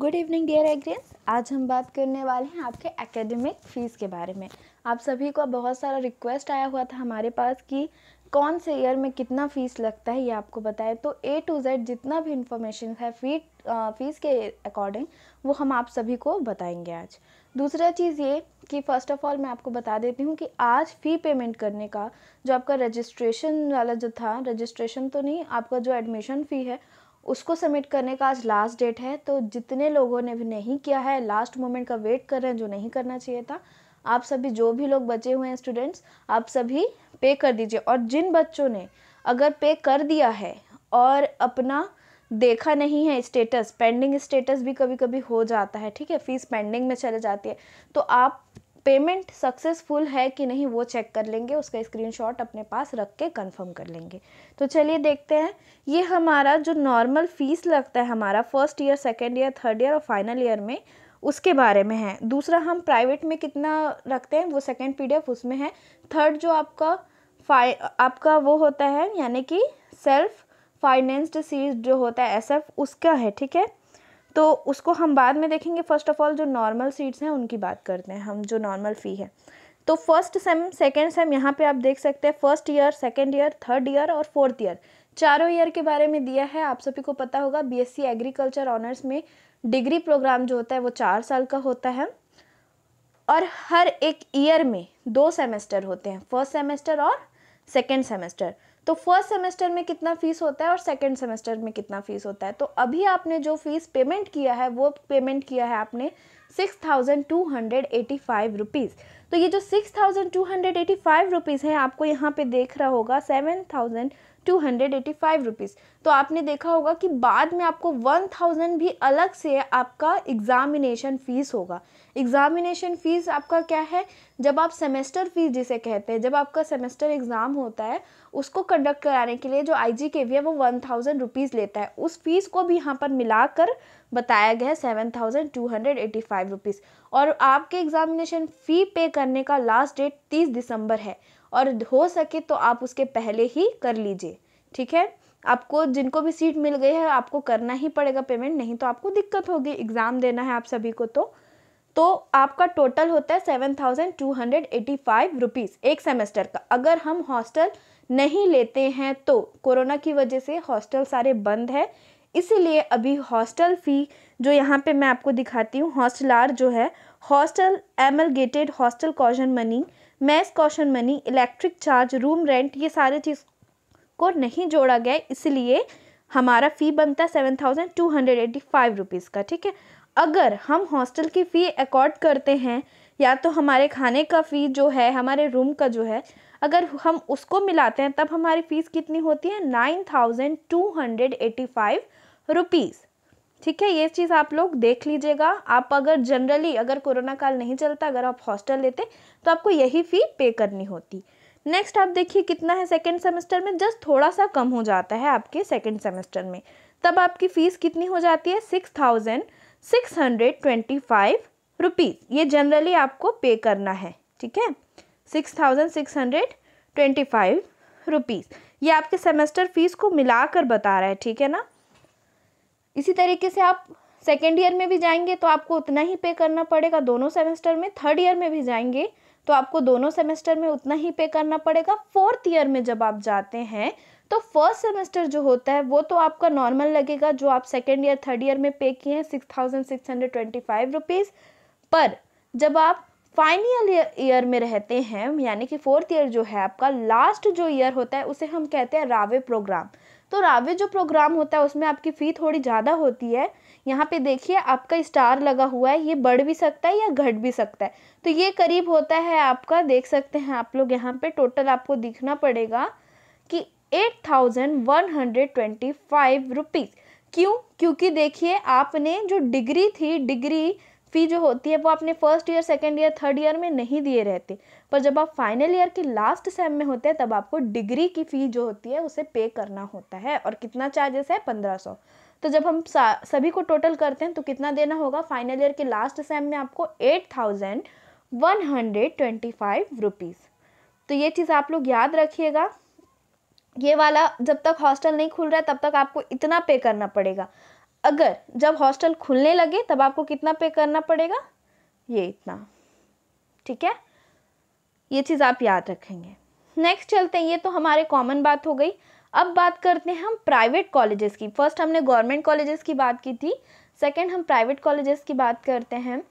good evening dear एग्रेंस आज हम बात करने वाले हैं आपके एकेडमिक फ़ीस के बारे में आप सभी को बहुत सारा रिक्वेस्ट आया हुआ था हमारे पास कि कौन से ईयर में कितना फ़ीस लगता है ये आपको बताएं तो ए टू जेड जितना भी इंफॉर्मेशन है फी फीस के अकॉर्डिंग वो हम आप सभी को बताएंगे आज दूसरा चीज़ ये कि फ़र्स्ट ऑफ़ ऑल मैं आपको बता देती हूँ कि आज फ़ी पेमेंट करने का जो आपका रजिस्ट्रेशन वाला जो था रजिस्ट्रेशन तो नहीं आपका जो एडमिशन फ़ी है उसको सबमिट करने का आज लास्ट डेट है तो जितने लोगों ने भी नहीं किया है लास्ट मोमेंट का वेट कर रहे हैं जो नहीं करना चाहिए था आप सभी जो भी लोग बचे हुए हैं स्टूडेंट्स आप सभी पे कर दीजिए और जिन बच्चों ने अगर पे कर दिया है और अपना देखा नहीं है स्टेटस पेंडिंग स्टेटस भी कभी कभी हो जाता है ठीक है फीस पेंडिंग में चले जाती है तो आप पेमेंट सक्सेसफुल है कि नहीं वो चेक कर लेंगे उसका स्क्रीनशॉट अपने पास रख के कंफर्म कर लेंगे तो चलिए देखते हैं ये हमारा जो नॉर्मल फीस लगता है हमारा first year second year third year और फाइनल ईयर में उसके बारे में है दूसरा हम प्राइवेट में कितना रखते हैं वो सेकेंड पी उसमें है थर्ड जो आपका फाइ आपका वो होता है यानी कि सेल्फ फाइनेंस्ड सीज जो होता है एसएफ उसका है ठीक है तो उसको हम बाद में देखेंगे फ़र्स्ट ऑफ़ ऑल जो नॉर्मल सीट्स हैं उनकी बात करते हैं हम जो नॉर्मल फ़ी है तो फर्स्ट सेम सेकेंड सेम यहाँ पे आप देख सकते हैं first year second year third year और फोर्थ ईयर चारों ईयर के बारे में दिया है आप सभी को पता होगा बीएससी एग्रीकल्चर ऑनर्स में डिग्री प्रोग्राम जो होता है वो चार साल का होता है और हर एक ईयर में दो सेमेस्टर होते हैं फर्स्ट सेमेस्टर और सेकेंड सेमेस्टर तो फर्स्ट सेमेस्टर में कितना फ़ीस होता है और सेकेंड सेमेस्टर में कितना फ़ीस होता है तो अभी आपने जो फ़ीस पेमेंट किया है वो पेमेंट किया है आपने six thousand two hundred eighty five rupees तो ये जो six thousand two hundred eighty five rupees हैं आपको यहाँ पे देख रहा होगा seven thousand two hundred eighty five rupees तो आपने देखा होगा कि बाद में आपको वन थाउजेंड भी अलग से आपका एग्ज़ामिनेशन फ़ीस होगा एग्ज़ामिनेशन फ़ीस आपका क्या है जब आप सेमेस्टर फ़ीस जिसे कहते हैं जब आपका सेमेस्टर एग्ज़ाम होता है उसको कंडक्ट कराने के लिए जो आई जी के वी है वो वन थाउजेंड रुपीज़ लेता है उस फ़ीस को भी यहाँ पर मिलाकर बताया गया है seven thousand two hundred eighty five rupees और आपके एग्ज़ामिनेशन फ़ी पे करने का लास्ट डेट तीस दिसंबर है और हो सके तो आप उसके पहले ही कर लीजिए ठीक है आपको जिनको भी सीट मिल गई है आपको करना ही पड़ेगा पेमेंट नहीं तो आपको दिक्कत होगी एग्ज़ाम देना है आप सभी को तो तो आपका टोटल होता है seven thousand two hundred eighty five rupees एक सेमेस्टर का अगर हम हॉस्टल नहीं लेते हैं तो कोरोना की वजह से हॉस्टल सारे बंद है इसीलिए अभी हॉस्टल फ़ी जो यहाँ पे मैं आपको दिखाती हूँ हॉस्टलार जो है hostel amalgamated hostel caution money mess caution money electric charge room rent ये सारे चीज़ को नहीं जोड़ा गया इसलिए हमारा फ़ी बनता है seven thousand two hundred eighty five rupees का ठीक है अगर हम हॉस्टल की फ़ी अकॉर्ड करते हैं या तो हमारे खाने का फ़ी जो है हमारे रूम का जो है अगर हम उसको मिलाते हैं तब हमारी फ़ीस कितनी होती है nine thousand two hundred eighty five rupees ठीक है ये चीज़ आप लोग देख लीजिएगा आप अगर जनरली अगर कोरोना काल नहीं चलता अगर आप हॉस्टल लेते तो आपको यही फ़ी पे करनी होती नेक्स्ट आप देखिए कितना है सेकेंड सेमेस्टर में जस्ट थोड़ा सा कम हो जाता है आपके सेकेंड सेमेस्टर में तब आपकी फ़ीस कितनी हो जाती है six thousand six hundred twenty five rupees ये जनरली आपको पे करना है ठीक है six thousand six hundred twenty five rupees ये आपके सेमेस्टर फीस को मिलाकर बता रहा है ठीक है ना इसी तरीके से आप सेकेंड ईयर में भी जाएंगे तो आपको उतना ही पे करना पड़ेगा दोनों सेमेस्टर में थर्ड ईयर में भी जाएंगे तो आपको दोनों सेमेस्टर में उतना ही पे करना पड़ेगा फोर्थ ईयर में जब आप जाते हैं तो फर्स्ट सेमेस्टर जो होता है वो तो आपका नॉर्मल लगेगा जो आप सेकेंड ईयर थर्ड ईयर में पे किए हैं six thousand six hundred twenty five rupees पर जब आप फाइनल ईयर में रहते हैं यानी कि फोर्थ ईयर जो है आपका लास्ट जो ईयर होता है उसे हम कहते हैं रावे प्रोग्राम तो रावे जो प्रोग्राम होता है उसमें आपकी फ़ी थोड़ी ज़्यादा होती है यहाँ पे देखिए आपका स्टार लगा हुआ है ये बढ़ भी सकता है या घट भी सकता है तो ये करीब होता है आपका देख सकते हैं आप लोग यहाँ पे टोटल आपको दिखना पड़ेगा कि eight thousand one hundred twenty five rupees क्यों क्योंकि देखिए आपने जो डिग्री थी डिग्री फ़ी जो होती है वो आपने first year second year third year में नहीं दिए रहते पर जब आप फाइनल ईयर के लास्ट सेम में होते हैं तब आपको डिग्री की फ़ी जो होती है उसे पे करना होता है और कितना चार्जेस है पंद्रह सौ तो जब हम सभी को टोटल करते हैं तो कितना देना होगा फाइनल ईयर के लास्ट सेम में आपको eight thousand one hundred twenty five rupees तो ये चीज़ आप लोग याद रखिएगा ये वाला जब तक हॉस्टल नहीं खुल रहा है तब तक आपको इतना पे करना पड़ेगा अगर जब हॉस्टल खुलने लगे तब आपको कितना पे करना पड़ेगा ये इतना ठीक है ये चीज़ आप याद रखेंगे नेक्स्ट चलते हैं ये तो हमारे कॉमन बात हो गई अब बात करते हैं हम प्राइवेट कॉलेजेस की फर्स्ट हमने गवर्नमेंट कॉलेजेस की बात की थी सेकंड हम प्राइवेट कॉलेजेस की बात करते हैं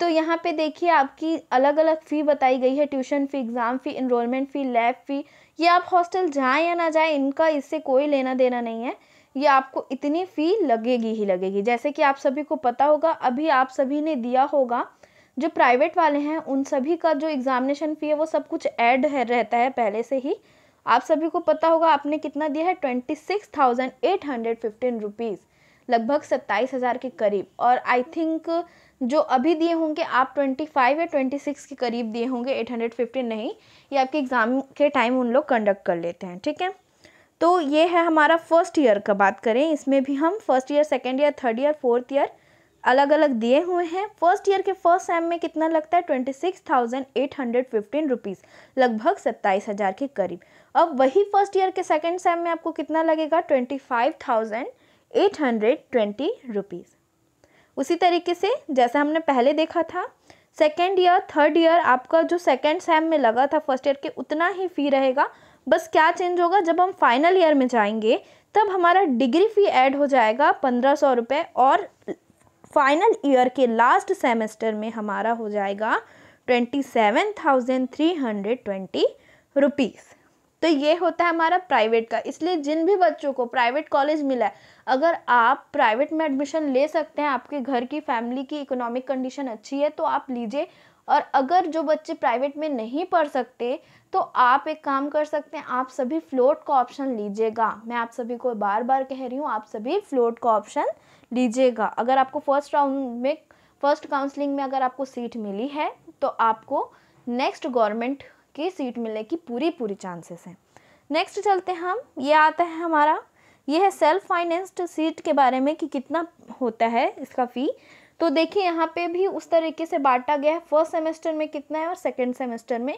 तो यहाँ पे देखिए आपकी अलग अलग फ़ी बताई गई है tuition fee exam fee enrolment fee lab fee ये आप हॉस्टल जाएँ या ना जाएँ इनका इससे कोई लेना देना नहीं है ये आपको इतनी फ़ी लगेगी ही लगेगी जैसे कि आप सभी को पता होगा अभी आप सभी ने दिया होगा जो प्राइवेट वाले हैं उन सभी का जो एग्ज़ामिनेशन फ़ी है वो सब कुछ ऐड है रहता है पहले से ही आप सभी को पता होगा आपने कितना दिया है twenty six thousand eight hundred fifteen rupees लगभग सत्ताईस हज़ार के करीब और आई थिंक जो अभी दिए होंगे आप ट्वेंटी फाइव या ट्वेंटी सिक्स के करीब दिए होंगे एट हंड्रेड फिफ्टीन नहीं ये आपके एग्ज़ाम के टाइम उन लोग कंडक्ट कर लेते हैं ठीक है तो ये है हमारा फर्स्ट ईयर का बात करें इसमें भी हम first year second year third year fourth year अलग अलग दिए हुए हैं फर्स्ट ईयर के फर्स्ट सेम में कितना लगता है twenty six thousand eight hundred fifteen rupees लगभग सत्ताईस हज़ार के करीब अब वही फर्स्ट ईयर के सेकेंड सेम में आपको कितना लगेगा twenty five thousand eight hundred twenty rupees उसी तरीके से जैसा हमने पहले देखा था सेकेंड ईयर थर्ड ईयर आपका जो सेकेंड सेम में लगा था फर्स्ट ईयर के उतना ही फ़ी रहेगा बस क्या चेंज होगा जब हम फाइनल ईयर में जाएंगे तब हमारा डिग्री फ़ी ऐड हो जाएगा पंद्रह सौ रुपये और फाइनल ईयर के लास्ट सेमेस्टर में हमारा हो जाएगा twenty seven thousand three hundred twenty rupees तो ये होता है हमारा प्राइवेट का इसलिए जिन भी बच्चों को प्राइवेट कॉलेज मिला है अगर आप प्राइवेट में एडमिशन ले सकते हैं आपके घर की फैमिली की इकोनॉमिक कंडीशन अच्छी है तो आप लीजिए और अगर जो बच्चे प्राइवेट में नहीं पढ़ सकते तो आप एक काम कर सकते हैं आप सभी फ्लोट का ऑप्शन लीजिएगा मैं आप सभी को बार बार कह रही हूँ आप सभी फ्लोट का ऑप्शन लीजिएगा अगर आपको फर्स्ट राउंड में फर्स्ट काउंसलिंग में अगर आपको सीट मिली है तो आपको नेक्स्ट गवर्नमेंट की सीट मिलने की पूरी पूरी चांसेस हैं नेक्स्ट चलते हैं हम ये आता है हमारा ये है सेल्फ फाइनेंस्ड सीट के बारे में कि कितना होता है इसका फ़ी तो देखिए यहाँ पे भी उस तरीके से बांटा गया है फर्स्ट सेमेस्टर में कितना है और सेकेंड सेमेस्टर में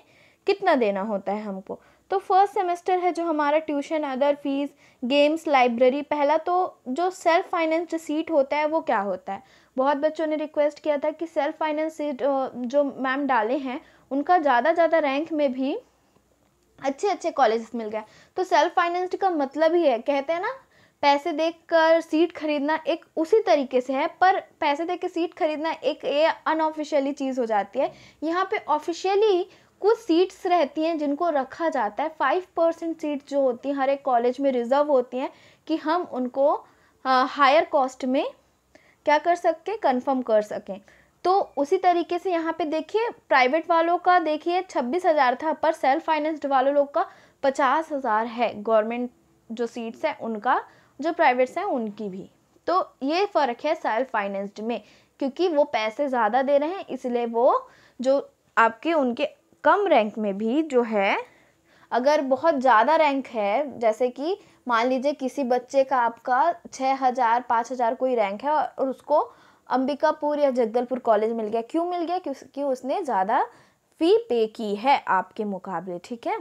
कितना देना होता है हमको तो फर्स्ट सेमेस्टर है जो हमारा tuition other fees games library पहला तो जो सेल्फ फाइनेंस्ड सीट होता है वो क्या होता है बहुत बच्चों ने रिक्वेस्ट किया था कि सेल्फ फाइनेंस सीट जो मैम डाले हैं उनका ज़्यादा ज़्यादा रैंक में भी अच्छे अच्छे कॉलेजेस मिल गए तो सेल्फ फाइनेंस्ड का मतलब ही है कहते हैं ना पैसे देकर सीट खरीदना एक उसी तरीके से है पर पैसे दे के सीट खरीदना एक ये अनऑफिशियली चीज़ हो जाती है यहाँ पे ऑफिशियली कुछ सीट्स रहती हैं जिनको रखा जाता है फाइव परसेंट सीट जो होती हैं हर एक कॉलेज में रिज़र्व होती हैं कि हम उनको हायर कॉस्ट में क्या कर सकें कंफर्म कर सकें तो उसी तरीके से यहाँ पे देखिए प्राइवेट वालों का देखिए छब्बीस हज़ार था पर सेल्फ फाइनेंस्ड वालों लोग का पचास हज़ार है गवर्नमेंट जो सीट्स हैं उनका जो प्राइवेट्स हैं उनकी भी तो ये फ़र्क है सेल्फ फाइनेंस्ड में क्योंकि वो पैसे ज़्यादा दे रहे हैं इसलिए वो जो आपके उनके कम रैंक में भी जो है अगर बहुत ज़्यादा रैंक है जैसे कि मान लीजिए किसी बच्चे का आपका छः हज़ार पाँच हज़ार कोई रैंक है और उसको अंबिकापुर या जगदलपुर कॉलेज मिल गया क्यों मिल गया क्योंकि उसने ज़्यादा फ़ी पे की है आपके मुकाबले ठीक है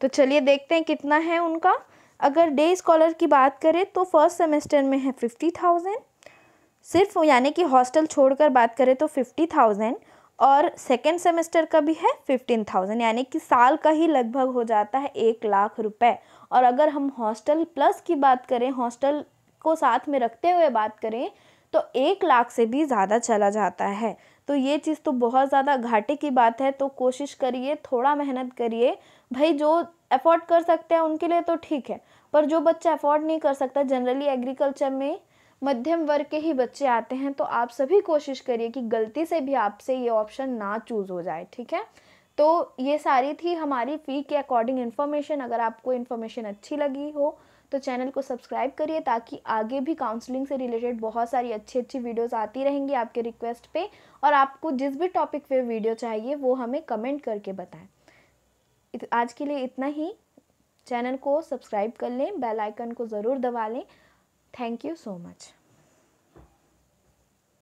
तो चलिए देखते हैं कितना है उनका अगर डे स्कॉलर की बात करें तो फर्स्ट सेमेस्टर में है फिफ्टी थाउजेंड सिर्फ यानी कि हॉस्टल छोड़कर बात करें तो फिफ्टी थाउजेंड और सेकेंड सेमेस्टर का भी है फिफ्टीन थाउजेंड यानी कि साल का ही लगभग हो जाता है एक लाख रुपए और अगर हम हॉस्टल प्लस की बात करें हॉस्टल को साथ में रखते हुए बात करें तो एक लाख से भी ज़्यादा चला जाता है तो ये चीज़ तो बहुत ज़्यादा घाटे की बात है तो कोशिश करिए थोड़ा मेहनत करिए भाई जो अफोर्ड कर सकते हैं उनके लिए तो ठीक है पर जो बच्चा अफोर्ड नहीं कर सकता जनरली एग्रीकल्चर में मध्यम वर्ग के ही बच्चे आते हैं तो आप सभी कोशिश करिए कि गलती से भी आपसे ये ऑप्शन ना चूज़ हो जाए ठीक है तो ये सारी थी हमारी फ़ी के अकॉर्डिंग इन्फॉर्मेशन अगर आपको इन्फॉर्मेशन अच्छी लगी हो तो चैनल को सब्सक्राइब करिए ताकि आगे भी काउंसलिंग से रिलेटेड बहुत सारी अच्छी अच्छी वीडियोस आती रहेंगी आपके रिक्वेस्ट पे और आपको जिस भी टॉपिक पे वीडियो चाहिए वो हमें कमेंट करके बताएं इत, आज के लिए इतना ही चैनल को सब्सक्राइब कर लें बेल आइकन को ज़रूर दबा लें थैंक यू सो मच